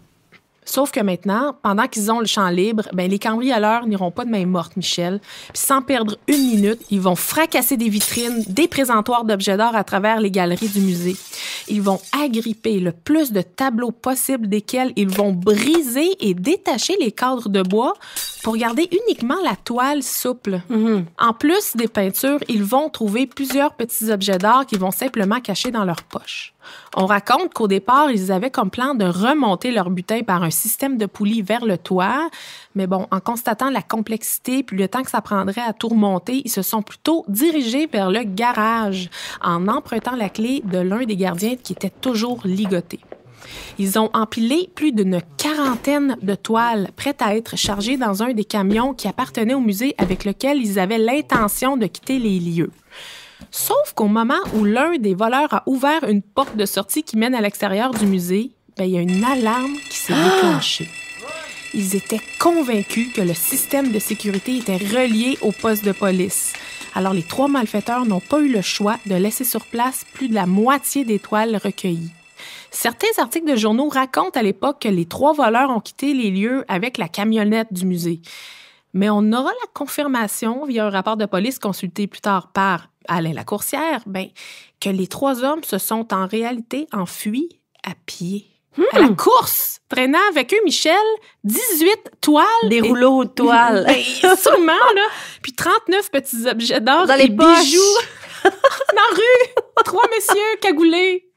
Sauf que maintenant, pendant qu'ils ont le champ libre, ben, les cambrioleurs n'iront pas de main morte, Michel. Puis sans perdre une minute, ils vont fracasser des vitrines, des présentoirs d'objets d'art à travers les galeries du musée. Ils vont agripper le plus de tableaux possibles desquels ils vont briser et détacher les cadres de bois pour garder uniquement la toile souple. Mhm. En plus des peintures, ils vont trouver plusieurs petits objets d'art qu'ils vont simplement cacher dans leur poche. On raconte qu'au départ, ils avaient comme plan de remonter leur butin par un système de poulies vers le toit. Mais bon, en constatant la complexité puis le temps que ça prendrait à tout remonter, ils se sont plutôt dirigés vers le garage en empruntant la clé de l'un des gardiens qui était toujours ligoté. Ils ont empilé plus d'une quarantaine de toiles prêtes à être chargées dans un des camions qui appartenait au musée avec lequel ils avaient l'intention de quitter les lieux. Sauf qu'au moment où l'un des voleurs a ouvert une porte de sortie qui mène à l'extérieur du musée, ben, il y a une alarme qui s'est ah! déclenchée. Ils étaient convaincus que le système de sécurité était relié au poste de police. Alors les trois malfaiteurs n'ont pas eu le choix de laisser sur place plus de la moitié des toiles recueillies. Certains articles de journaux racontent à l'époque que les trois voleurs ont quitté les lieux avec la camionnette du musée. Mais on aura la confirmation via un rapport de police consulté plus tard par Alain Lacourcière, ben, que les trois hommes se sont en réalité enfuis à pied. À la hmm. course, traînant avec eux, Michel, 18 toiles. Des rouleaux de toiles. Ben, sûrement, là. Puis 39 petits objets d'art. Dans les bijoux. Dans rue. Trois messieurs cagoulés.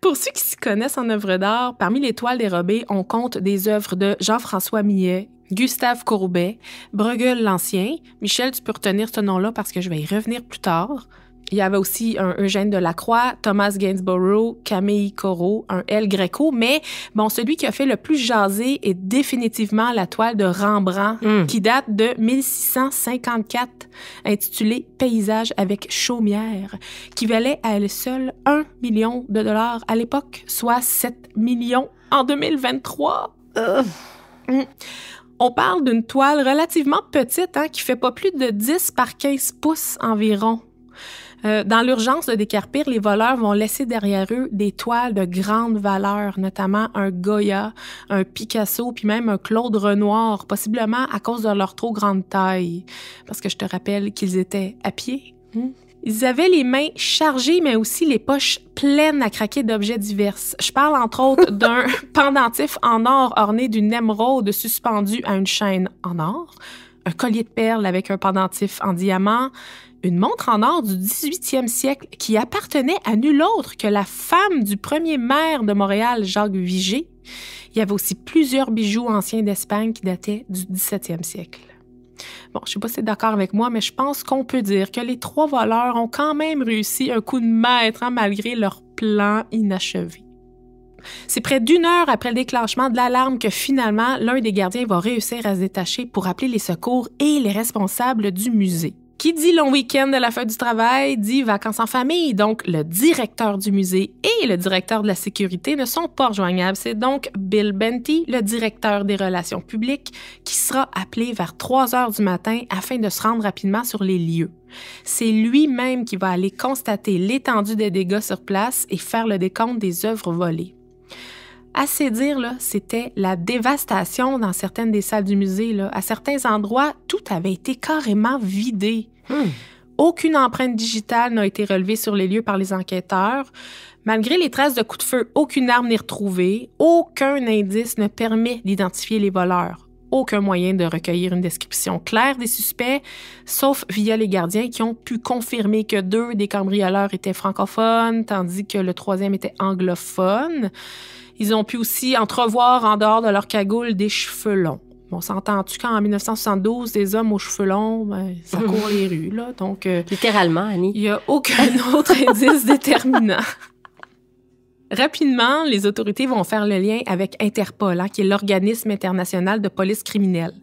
Pour ceux qui se connaissent en œuvres d'art, parmi les toiles dérobées, on compte des œuvres de Jean-François Millet, Gustave Courbet, Bruegel l'Ancien. Michel, tu peux retenir ce nom-là parce que je vais y revenir plus tard. Il y avait aussi un Eugène Delacroix, Thomas Gainsborough, Camille Corot, un El Greco, mais bon, celui qui a fait le plus jaser est définitivement la toile de Rembrandt, hmm. qui date de 1654, intitulée Paysage avec chaumière, qui valait à elle seule 1 million de dollars à l'époque, soit 7 millions en 2023. Hmm. On parle d'une toile relativement petite, hein, qui fait pas plus de 10 par 15 pouces environ. Euh, dans l'urgence de décarpir, les voleurs vont laisser derrière eux des toiles de grande valeur, notamment un Goya, un Picasso, puis même un Claude Renoir, possiblement à cause de leur trop grande taille, parce que je te rappelle qu'ils étaient à pied. Hmm? Ils avaient les mains chargées, mais aussi les poches pleines à craquer d'objets divers. Je parle entre autres d'un pendentif en or orné d'une émeraude suspendue à une chaîne en or, un collier de perles avec un pendentif en diamant, une montre en or du 18e siècle qui appartenait à nul autre que la femme du premier maire de Montréal, Jacques Vigée. Il y avait aussi plusieurs bijoux anciens d'Espagne qui dataient du 17e siècle. Bon, je ne sais pas si vous d'accord avec moi, mais je pense qu'on peut dire que les trois voleurs ont quand même réussi un coup de maître hein, malgré leur plan inachevé. C'est près d'une heure après le déclenchement de l'alarme que finalement l'un des gardiens va réussir à se détacher pour appeler les secours et les responsables du musée. Qui dit long week-end de la fin du travail dit vacances en famille. Donc, le directeur du musée et le directeur de la sécurité ne sont pas rejoignables. C'est donc Bill Benty, le directeur des relations publiques, qui sera appelé vers 3 heures du matin afin de se rendre rapidement sur les lieux. C'est lui-même qui va aller constater l'étendue des dégâts sur place et faire le décompte des œuvres volées. Assez dire, là, c'était la dévastation dans certaines des salles du musée. À certains endroits, tout avait été carrément vidé. Hmm. Aucune empreinte digitale n'a été relevée sur les lieux par les enquêteurs. Malgré les traces de coups de feu, aucune arme n'est retrouvée. Aucun indice ne permet d'identifier les voleurs. Aucun moyen de recueillir une description claire des suspects, sauf via les gardiens qui ont pu confirmer que deux des cambrioleurs étaient francophones, tandis que le troisième était anglophone. Ils ont pu aussi entrevoir en dehors de leur cagoule des cheveux longs. On s'entend-tu en 1972, des hommes aux cheveux longs, ben, ça court les rues, là. Donc, euh, Littéralement, Annie. Il n'y a aucun autre indice déterminant. Rapidement, les autorités vont faire le lien avec Interpol, hein, qui est l'organisme international de police criminelle.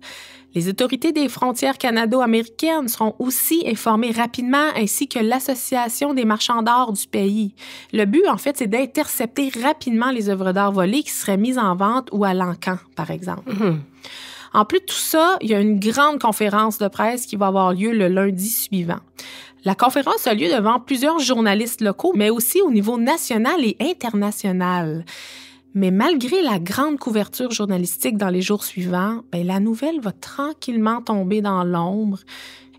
Les autorités des frontières canado-américaines seront aussi informées rapidement ainsi que l'Association des marchands d'art du pays. Le but, en fait, c'est d'intercepter rapidement les œuvres d'art volées qui seraient mises en vente ou à l'encan, par exemple. Mhm. En plus de tout ça, il y a une grande conférence de presse qui va avoir lieu le lundi suivant. La conférence a lieu devant plusieurs journalistes locaux, mais aussi au niveau national et international. Mais malgré la grande couverture journalistique dans les jours suivants, ben, la nouvelle va tranquillement tomber dans l'ombre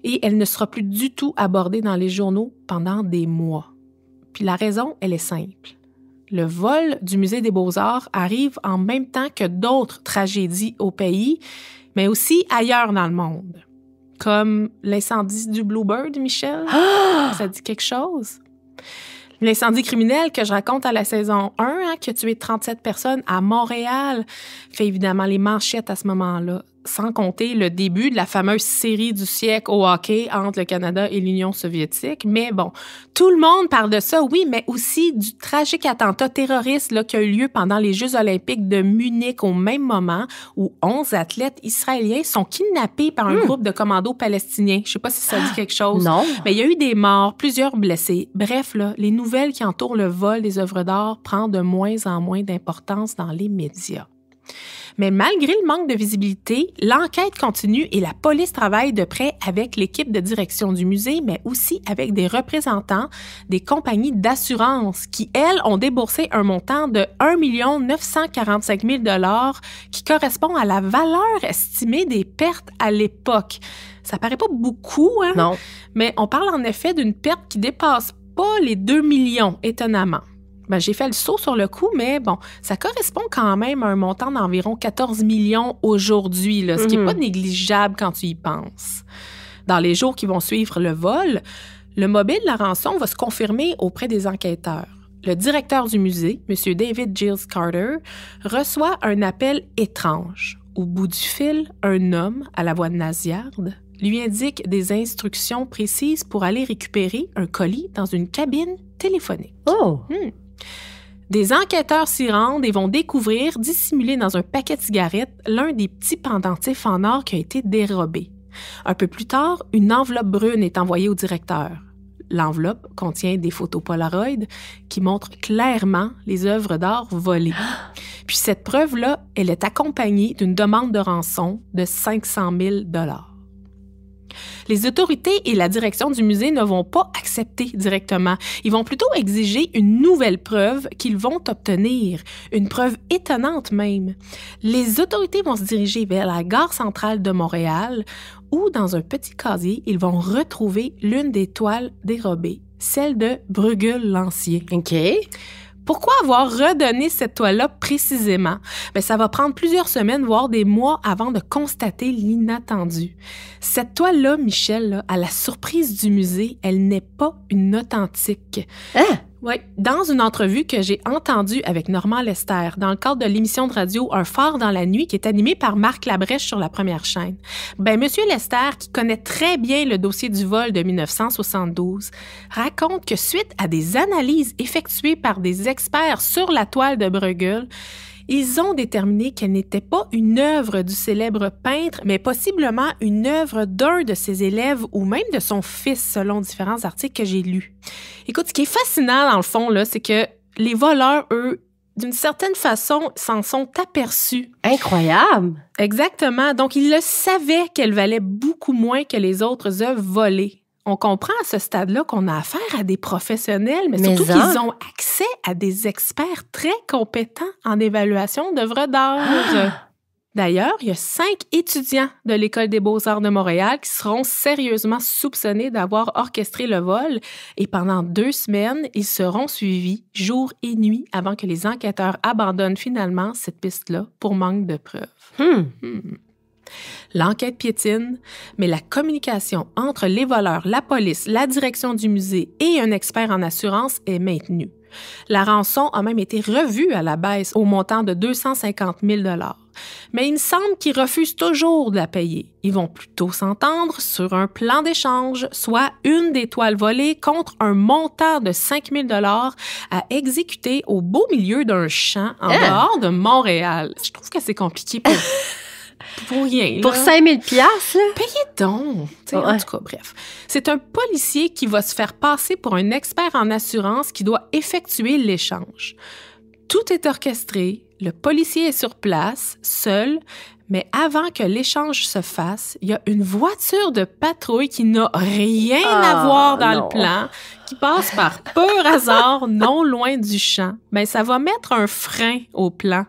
et elle ne sera plus du tout abordée dans les journaux pendant des mois. Puis la raison, elle est simple. Le vol du Musée des beaux-arts arrive en même temps que d'autres tragédies au pays, mais aussi ailleurs dans le monde. Comme l'incendie du Bluebird, Michel. Ah! Ça dit quelque chose? L'incendie criminel que je raconte à la saison 1, hein, qui a tué 37 personnes à Montréal, fait évidemment les manchettes à ce moment-là sans compter le début de la fameuse série du siècle au hockey entre le Canada et l'Union soviétique. Mais bon, tout le monde parle de ça, oui, mais aussi du tragique attentat terroriste là, qui a eu lieu pendant les Jeux olympiques de Munich au même moment où 11 athlètes israéliens sont kidnappés par un hmm. groupe de commandos palestiniens. Je sais pas si ça dit ah, quelque chose. Non. Mais il y a eu des morts, plusieurs blessés. Bref, les nouvelles qui entourent le vol des œuvres d'art prennent de moins en moins d'importance dans les médias. Mais malgré le manque de visibilité, l'enquête continue et la police travaille de près avec l'équipe de direction du musée, mais aussi avec des représentants des compagnies d'assurance qui, elles, ont déboursé un montant de 1 945 000 qui correspond à la valeur estimée des pertes à l'époque. Ça paraît pas beaucoup, hein? Non. Mais on parle en effet d'une perte qui dépasse pas les 2 millions, étonnamment. Ben, j'ai fait le saut sur le coup, mais bon, ça correspond quand même à un montant d'environ 14 millions aujourd'hui, ce qui n'est mhm. pas négligeable quand tu y penses. Dans les jours qui vont suivre le vol, le mobile de la rançon va se confirmer auprès des enquêteurs. Le directeur du musée, M. David Gilles Carter, reçoit un appel étrange. Au bout du fil, un homme, à la voix de nasillarde, lui indique des instructions précises pour aller récupérer un colis dans une cabine téléphonique. Oh! Hmm. Des enquêteurs s'y rendent et vont découvrir, dissimulé dans un paquet de cigarettes, l'un des petits pendentifs en or qui a été dérobé. Un peu plus tard, une enveloppe brune est envoyée au directeur. L'enveloppe contient des photos Polaroid qui montrent clairement les œuvres d'art volées. Puis cette preuve-là, elle est accompagnée d'une demande de rançon de 500 000 les autorités et la direction du musée ne vont pas accepter directement. Ils vont plutôt exiger une nouvelle preuve qu'ils vont obtenir, une preuve étonnante même. Les autorités vont se diriger vers la gare centrale de Montréal où, dans un petit casier, ils vont retrouver l'une des toiles dérobées, celle de Bruegel Lancier. OK. Pourquoi avoir redonné cette toile-là précisément? Mais ben, ça va prendre plusieurs semaines, voire des mois avant de constater l'inattendu. Cette toile-là, Michel, à la surprise du musée, elle n'est pas une authentique. Hein? Oui, dans une entrevue que j'ai entendue avec Normand Lester dans le cadre de l'émission de radio Un phare dans la nuit qui est animée par Marc Labrèche sur la première chaîne. Ben monsieur Lester qui connaît très bien le dossier du vol de 1972 raconte que suite à des analyses effectuées par des experts sur la toile de Bruegel, ils ont déterminé qu'elle n'était pas une œuvre du célèbre peintre, mais possiblement une œuvre d'un de ses élèves ou même de son fils, selon différents articles que j'ai lus. Écoute, ce qui est fascinant dans le fond, là, c'est que les voleurs, eux, d'une certaine façon, s'en sont aperçus. Incroyable! Exactement. Donc, ils le savaient qu'elle valait beaucoup moins que les autres œuvres volées on comprend à ce stade-là qu'on a affaire à des professionnels, mais, surtout hein? qu'ils ont accès à des experts très compétents en évaluation d'œuvres d'art. Ah! D'ailleurs, il y a cinq étudiants de l'École des beaux-arts de Montréal qui seront sérieusement soupçonnés d'avoir orchestré le vol et pendant deux semaines, ils seront suivis jour et nuit avant que les enquêteurs abandonnent finalement cette piste-là pour manque de preuves. Hmm. Hmm. L'enquête piétine, mais la communication entre les voleurs, la police, la direction du musée et un expert en assurance est maintenue. La rançon a même été revue à la baisse au montant de 250 000 Mais il semble qu'ils refusent toujours de la payer. Ils vont plutôt s'entendre sur un plan d'échange, soit une des toiles volées contre un montant de 5 000 à exécuter au beau milieu d'un champ en hein? dehors de Montréal. Je trouve que c'est compliqué pour pour rien. Pour 5000 pièces Payez donc. En tout cas, bref. C'est un policier qui va se faire passer pour un expert en assurance qui doit effectuer l'échange. Tout est orchestré, le policier est sur place, seul, mais avant que l'échange se fasse, il y a une voiture de patrouille qui n'a rien à ah, voir dans le plan, qui passe par pur hasard non loin du champ. Mais ben, ça va mettre un frein au plan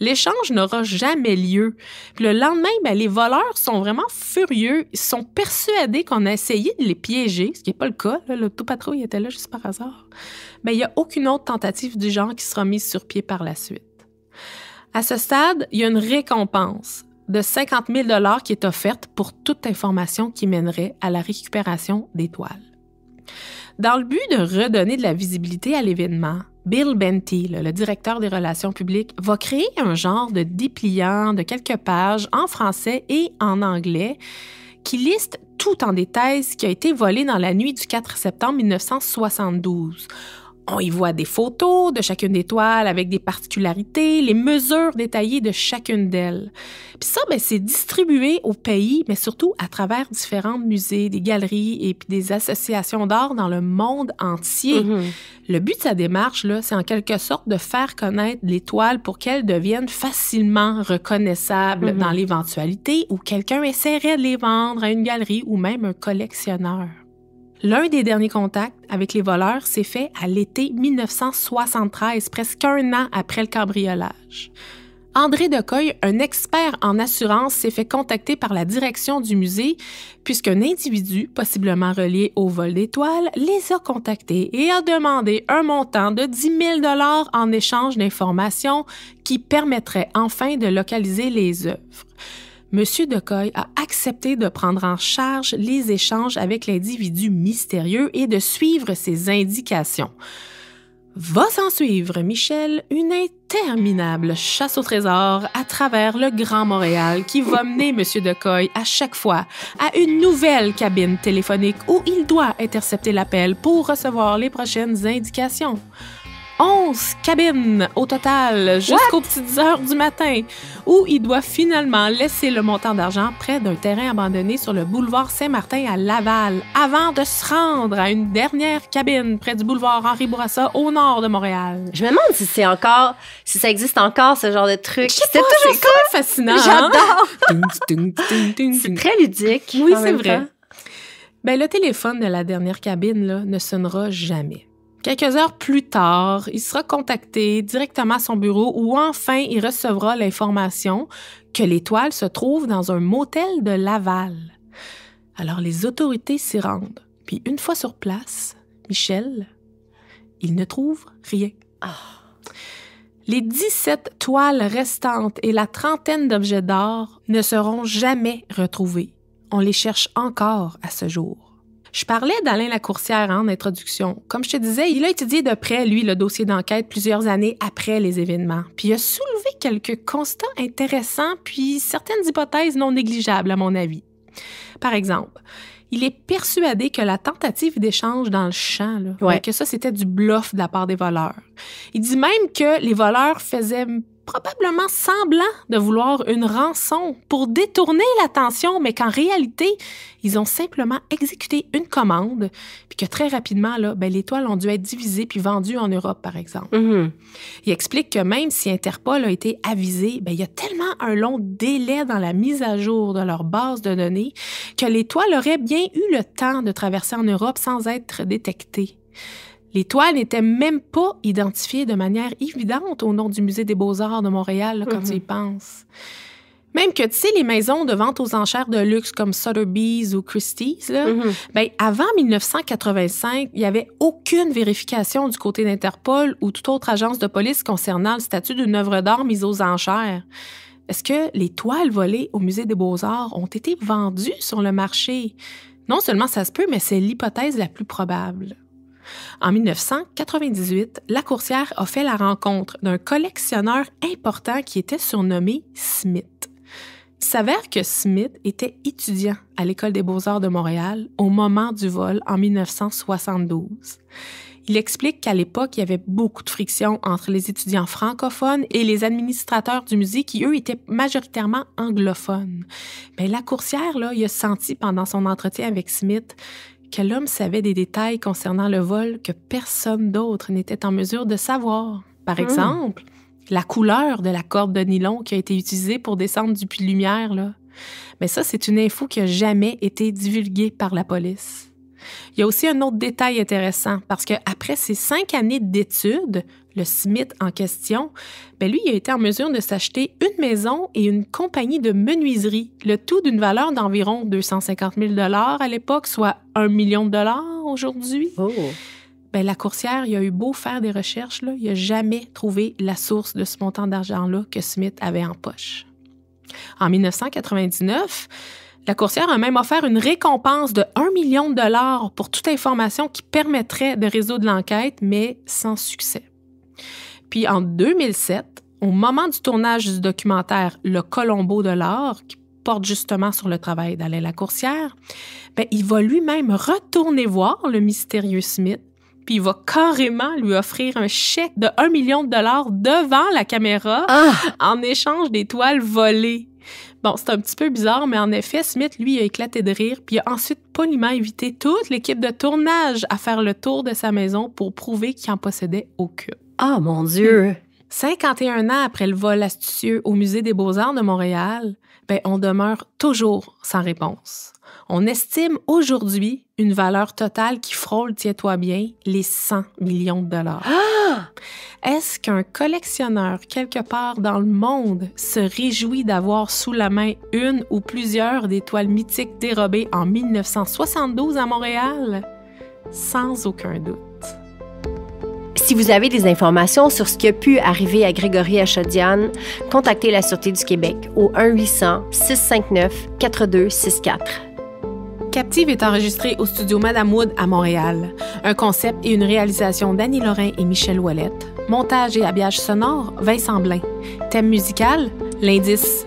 L'échange n'aura jamais lieu. Puis le lendemain, ben, les voleurs sont vraiment furieux. Ils sont persuadés qu'on a essayé de les piéger, ce qui n'est pas le cas. Le patrouille était là juste par hasard. Mais il n'y a aucune autre tentative du genre qui sera mise sur pied par la suite. À ce stade, il y a une récompense de 50 000 qui est offerte pour toute information qui mènerait à la récupération des toiles. Dans le but de redonner de la visibilité à l'événement, Bill Bentley, le directeur des relations publiques, va créer un genre de dépliant de quelques pages en français et en anglais qui liste tout en détail ce qui a été volé dans la nuit du 4 septembre 1972. On y voit des photos de chacune des toiles avec des particularités, les mesures détaillées de chacune d'elles. Puis ça, ben, c'est distribué au pays, mais surtout à travers différents musées, des galeries et puis des associations d'art dans le monde entier. Mm-hmm. Le but de sa démarche, c'est en quelque sorte de faire connaître les toiles pour qu'elles deviennent facilement reconnaissables mm-hmm. dans l'éventualité où quelqu'un essaierait de les vendre à une galerie ou même un collectionneur. L'un des derniers contacts avec les voleurs s'est fait à l'été 1973, presque un an après le cambriolage. André Decoy, un expert en assurance, s'est fait contacter par la direction du musée puisqu'un individu, possiblement relié au vol d'étoiles, les a contactés et a demandé un montant de 10 000 en échange d'informations qui permettraient enfin de localiser les œuvres. M. Decoy a accepté de prendre en charge les échanges avec l'individu mystérieux et de suivre ses indications. Va s'en suivre, Michel, une interminable chasse au trésor à travers le Grand Montréal qui va mener M. Decoy à chaque fois à une nouvelle cabine téléphonique où il doit intercepter l'appel pour recevoir les prochaines indications. 11 cabines au total jusqu'aux petites heures du matin, où il doit finalement laisser le montant d'argent près d'un terrain abandonné sur le boulevard Saint-Martin à Laval, avant de se rendre à une dernière cabine près du boulevard Henri Bourassa au nord de Montréal. Je me demande si c'est encore, si ça existe encore ce genre de truc. C'est toujours fascinant. J'adore. c'est très ludique. Oui, c'est vrai. Ben, le téléphone de la dernière cabine là, ne sonnera jamais. Quelques heures plus tard, il sera contacté directement à son bureau où enfin il recevra l'information que l'étoile se trouve dans un motel de Laval. Alors les autorités s'y rendent. Puis une fois sur place, Michel, il ne trouve rien. Ah. Les 17 toiles restantes et la trentaine d'objets d'or ne seront jamais retrouvés. On les cherche encore à ce jour. Je parlais d'Alain Lacourcière hein, en introduction. Comme je te disais, il a étudié de près, lui, le dossier d'enquête plusieurs années après les événements. Puis il a soulevé quelques constats intéressants, puis certaines hypothèses non négligeables, à mon avis. Par exemple, il est persuadé que la tentative d'échange dans le champ, que ça, c'était du bluff de la part des voleurs. Il dit même que les voleurs faisaient probablement semblant de vouloir une rançon pour détourner l'attention, mais qu'en réalité, ils ont simplement exécuté une commande, puis que très rapidement, là, ben, les toiles ont dû être divisées puis vendues en Europe, par exemple. Mm-hmm. Il explique que même si Interpol a été avisé, ben, il y a tellement un long délai dans la mise à jour de leur base de données que l'étoile aurait bien eu le temps de traverser en Europe sans être détectée. Les toiles n'étaient même pas identifiées de manière évidente au nom du Musée des beaux-arts de Montréal, quand pensent. Mhm. tu y penses. Même que, tu sais, les maisons de vente aux enchères de luxe comme Sotheby's ou Christie's, là, mhm. ben, avant 1985, il n'y avait aucune vérification du côté d'Interpol ou toute autre agence de police concernant le statut d'une œuvre d'art mise aux enchères. Est-ce que les toiles volées au Musée des beaux-arts ont été vendues sur le marché? Non seulement ça se peut, mais c'est l'hypothèse la plus probable. En 1998, la coursière a fait la rencontre d'un collectionneur important qui était surnommé Smith. Il s'avère que Smith était étudiant à l'École des beaux-arts de Montréal au moment du vol en 1972. Il explique qu'à l'époque, il y avait beaucoup de friction entre les étudiants francophones et les administrateurs du musée qui, eux, étaient majoritairement anglophones. Mais ben, la coursière, là, il a senti pendant son entretien avec Smith que l'homme savait des détails concernant le vol que personne d'autre n'était en mesure de savoir. Par hmm. exemple, la couleur de la corde de nylon qui a été utilisée pour descendre du puits de lumière. Là. Mais ça, c'est une info qui n'a jamais été divulguée par la police. Il y a aussi un autre détail intéressant parce que après ces cinq années d'études, le Smith en question, ben lui, il a été en mesure de s'acheter une maison et une compagnie de menuiserie, le tout d'une valeur d'environ 250 000 à l'époque, soit 1 million de dollars aujourd'hui. Oh. Ben, la coursière, il a eu beau faire des recherches, il n'a jamais trouvé la source de ce montant d'argent-là que Smith avait en poche. En 1999, la coursière a même offert une récompense de 1 million de dollars pour toute information qui permettrait de résoudre l'enquête, mais sans succès. Puis en 2007, au moment du tournage du documentaire Le Colombo de l'art, qui porte justement sur le travail d'Alain Lacourcière, ben il va lui-même retourner voir le mystérieux Smith puis il va carrément lui offrir un chèque de 1 million de dollars devant la caméra ah! en échange des toiles volées. Bon, c'est un petit peu bizarre, mais en effet, Smith, lui, a éclaté de rire, puis a ensuite poliment invité toute l'équipe de tournage à faire le tour de sa maison pour prouver qu'il en possédait aucune. Ah, mon Dieu! 51 hmm. ans après le vol astucieux au Musée des beaux-arts de Montréal, ben, on demeure toujours sans réponse. On estime aujourd'hui une valeur totale qui frôle, tiens-toi bien, les 100 millions de dollars. Ah! Est-ce qu'un collectionneur quelque part dans le monde se réjouit d'avoir sous la main une ou plusieurs des toiles mythiques dérobées en 1972 à Montréal? Sans aucun doute. Si vous avez des informations sur ce qui a pu arriver à Grégory Achadian, contactez la Sûreté du Québec au 1-800-659-4264. Captive est enregistré au studio Madame Wood à Montréal. Un concept et une réalisation d'Annie Lorrain et Michel Ouellette. Montage et habillage sonore, Vincent Blain. Thème musical, l'indice